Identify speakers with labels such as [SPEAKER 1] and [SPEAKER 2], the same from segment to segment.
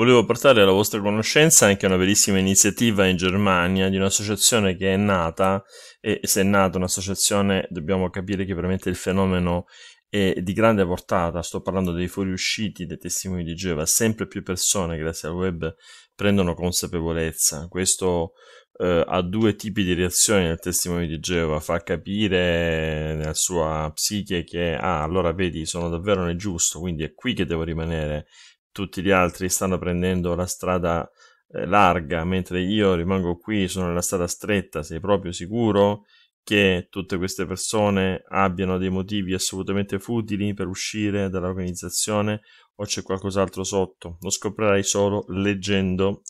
[SPEAKER 1] Volevo portare alla vostra conoscenza anche una bellissima iniziativa in Germania di un'associazione che è nata, e se è nata un'associazione dobbiamo capire che veramente il fenomeno è di grande portata, sto parlando dei fuoriusciti, dei testimoni di Geova, sempre più persone grazie al web prendono consapevolezza, questo eh, ha due tipi di reazioni nel testimone di Geova, fa capire nella sua psiche che ah allora vedi sono davvero nel giusto, quindi è qui che devo rimanere, tutti gli altri stanno prendendo la strada eh, larga, mentre io rimango qui, sono nella strada stretta, sei proprio sicuro che tutte queste persone abbiano dei motivi assolutamente futili per uscire dall'organizzazione o c'è qualcos'altro sotto? Lo scoprirai solo leggendo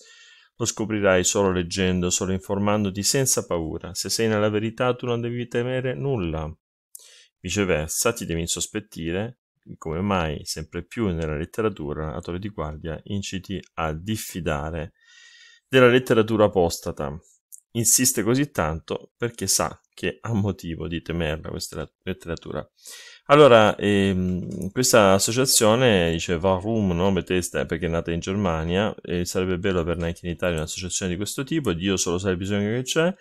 [SPEAKER 1] lo scoprirai solo leggendo, solo informandoti senza paura. Se sei nella verità tu non devi temere nulla. Viceversa, ti devi insospettire come mai sempre più nella letteratura attori di guardia inciti a diffidare della letteratura apostata. Insiste così tanto perché sa che ha motivo di temerla questa letteratura. Allora, ehm, questa associazione dice Varum nome testa perché è nata in Germania e sarebbe bello averne anche in Italia un'associazione di questo tipo, Dio solo sa il bisogno che c'è.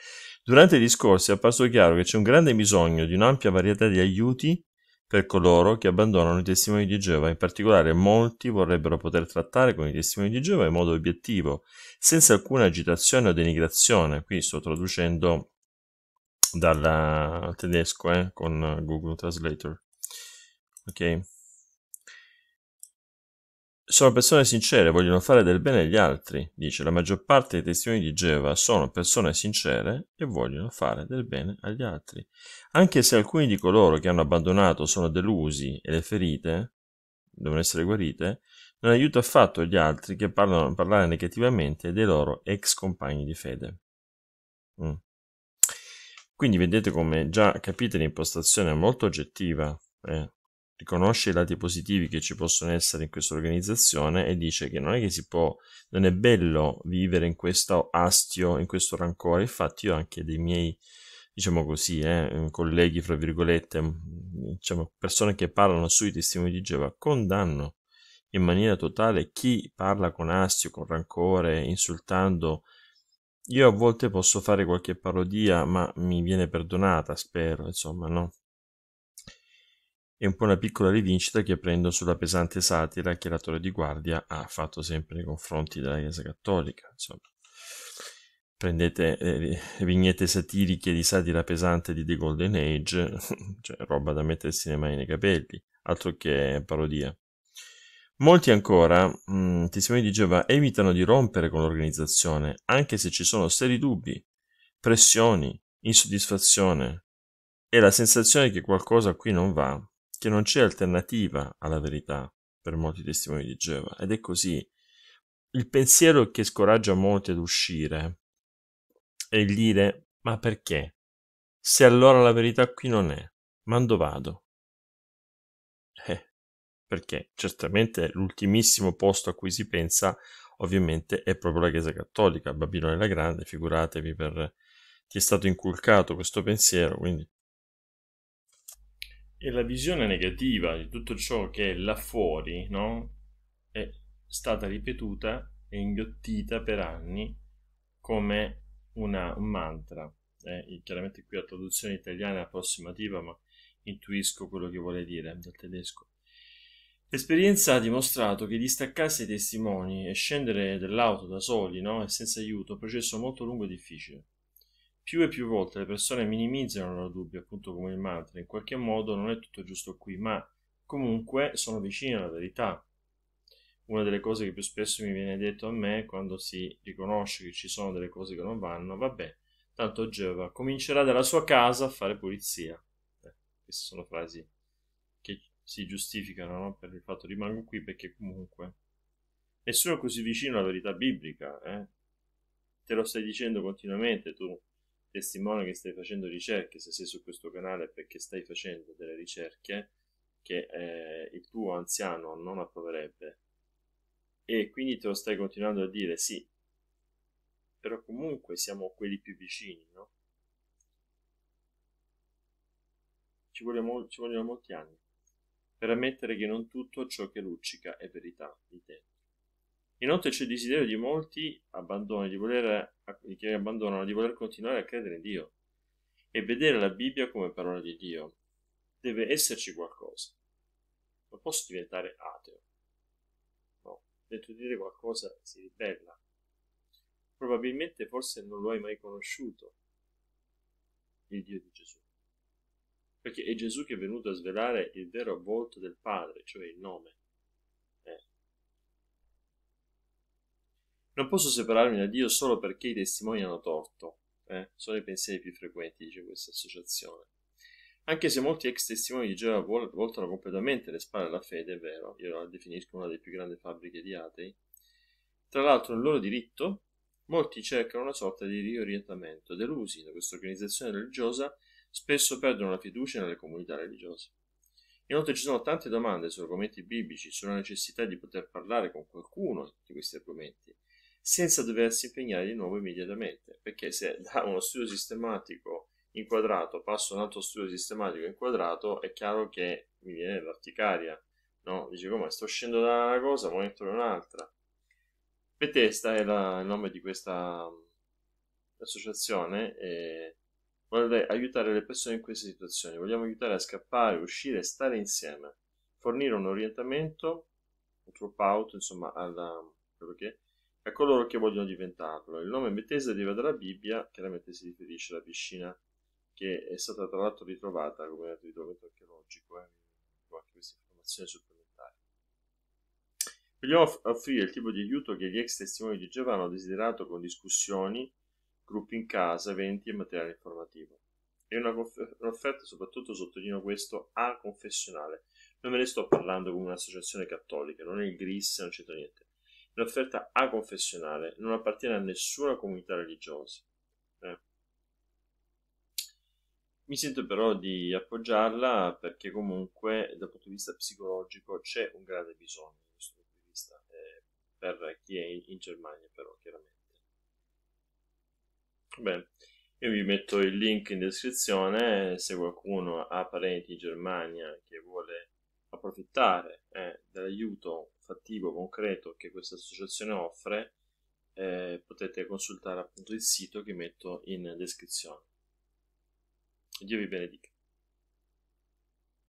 [SPEAKER 1] Durante i discorsi è apparso chiaro che c'è un grande bisogno di un'ampia varietà di aiuti per coloro che abbandonano i testimoni di Geova. In particolare, molti vorrebbero poter trattare con i testimoni di Geova in modo obiettivo, senza alcuna agitazione o denigrazione. Qui sto traducendo dal tedesco eh, con Google Translator. Ok sono persone sincere, vogliono fare del bene agli altri. Dice, la maggior parte dei testimoni di Geova sono persone sincere e vogliono fare del bene agli altri. Anche se alcuni di coloro che hanno abbandonato sono delusi e le ferite devono essere guarite, non aiuta affatto gli altri che parlano parlare negativamente dei loro ex compagni di fede. Mm. Quindi vedete come già capite l'impostazione molto oggettiva eh, riconosce i lati positivi che ci possono essere in questa organizzazione e dice che non è che si può, non è bello vivere in questo astio, in questo rancore. Infatti, io anche dei miei, diciamo così, eh, colleghi, fra virgolette, diciamo, persone che parlano sui testimoni di Geova, condanno in maniera totale chi parla con astio, con rancore, insultando. Io a volte posso fare qualche parodia, ma mi viene perdonata, spero, insomma, no? e un po' una piccola rivincita che prendo sulla pesante satira che la Torre di Guardia ha fatto sempre nei confronti della Chiesa Cattolica. Insomma, prendete le eh, vignette satiriche di satira pesante di The Golden Age, cioè roba da mettersi le mani nei capelli, altro che parodia. Molti ancora, mh, mm, testimoni di Geova, evitano di rompere con l'organizzazione, anche se ci sono seri dubbi, pressioni, insoddisfazione e la sensazione che qualcosa qui non va, che non c'è alternativa alla verità per molti testimoni di Geova ed è così. Il pensiero che scoraggia molti ad uscire è il dire ma perché? Se allora la verità qui non è, ma dove vado? Eh, perché certamente l'ultimissimo posto a cui si pensa ovviamente è proprio la Chiesa Cattolica, Babilonia la Grande, figuratevi per chi è stato inculcato questo pensiero, quindi e la visione negativa di tutto ciò che è là fuori, no? È stata ripetuta e inghiottita per anni come una, un mantra. Eh, chiaramente qui la traduzione italiana è approssimativa, ma intuisco quello che vuole dire dal tedesco. L'esperienza ha dimostrato che distaccarsi dai testimoni e scendere dall'auto da soli no? e senza aiuto è un processo molto lungo e difficile. Più e più volte le persone minimizzano il loro dubbio, appunto come il mantra, in qualche modo non è tutto giusto qui, ma comunque sono vicini alla verità. Una delle cose che più spesso mi viene detto a me quando si riconosce che ci sono delle cose che non vanno, vabbè, tanto Geova comincerà dalla sua casa a fare pulizia. Eh, queste sono frasi che si giustificano no? per il fatto che rimango qui perché comunque nessuno è così vicino alla verità biblica, eh? te lo stai dicendo continuamente tu testimone che stai facendo ricerche, se sei su questo canale perché stai facendo delle ricerche che eh, il tuo anziano non approverebbe e quindi te lo stai continuando a dire sì, però comunque siamo quelli più vicini, no? Ci, vogliono, ci vogliono molti anni per ammettere che non tutto ciò che luccica è verità di te. Inoltre c'è il desiderio di molti di, voler, che abbandonano di voler continuare a credere in Dio e vedere la Bibbia come parola di Dio. Deve esserci qualcosa. Non posso diventare ateo. No, dentro dire qualcosa si ribella. Probabilmente forse non lo hai mai conosciuto, il Dio di Gesù. Perché è Gesù che è venuto a svelare il vero volto del Padre, cioè il nome. Non posso separarmi da Dio solo perché i testimoni hanno torto. Eh? Sono i pensieri più frequenti, dice questa associazione. Anche se molti ex testimoni di Geova voltano completamente le spalle alla fede, è vero, io la definisco una delle più grandi fabbriche di atei. Tra l'altro, nel loro diritto, molti cercano una sorta di riorientamento. Delusi da questa organizzazione religiosa, spesso perdono la fiducia nelle comunità religiose. Inoltre ci sono tante domande su argomenti biblici, sulla necessità di poter parlare con qualcuno di questi argomenti, senza doversi impegnare di nuovo immediatamente, perché se da uno studio sistematico inquadrato passo a un altro studio sistematico inquadrato, è chiaro che mi viene l'articaria, no? Dice come sto uscendo da una cosa, ma entro in un'altra. Bethesda è il nome di questa mm, associazione e vuole aiutare le persone in queste situazioni. Vogliamo aiutare a scappare, uscire, stare insieme, fornire un orientamento, un drop out, insomma, alla, quello che è, a coloro che vogliono diventarlo. Il nome Bethesda deriva dalla Bibbia, chiaramente si riferisce alla piscina che è stata tra l'altro ritrovata come ritrovamento archeologico, eh, anche questa informazione supplementare. Vogliamo offrire il tipo di aiuto che gli ex testimoni di Giovanni hanno desiderato con discussioni, gruppi in casa, eventi e materiale informativo. È una un'offerta, soprattutto sottolineo questo, a confessionale. Non me ne sto parlando come un'associazione cattolica, non è il GRIS, non c'entra niente L'offerta aconfessionale non appartiene a nessuna comunità religiosa. Eh. Mi sento però di appoggiarla perché comunque dal punto di vista psicologico c'è un grande bisogno da questo punto di vista eh, per chi è in, Germania però chiaramente. Bene, io vi metto il link in descrizione se qualcuno ha parenti in Germania che vuole approfittare eh, dell'aiuto attivo, concreto che questa associazione offre, eh, potete consultare appunto il sito che metto in descrizione. Dio vi benedica.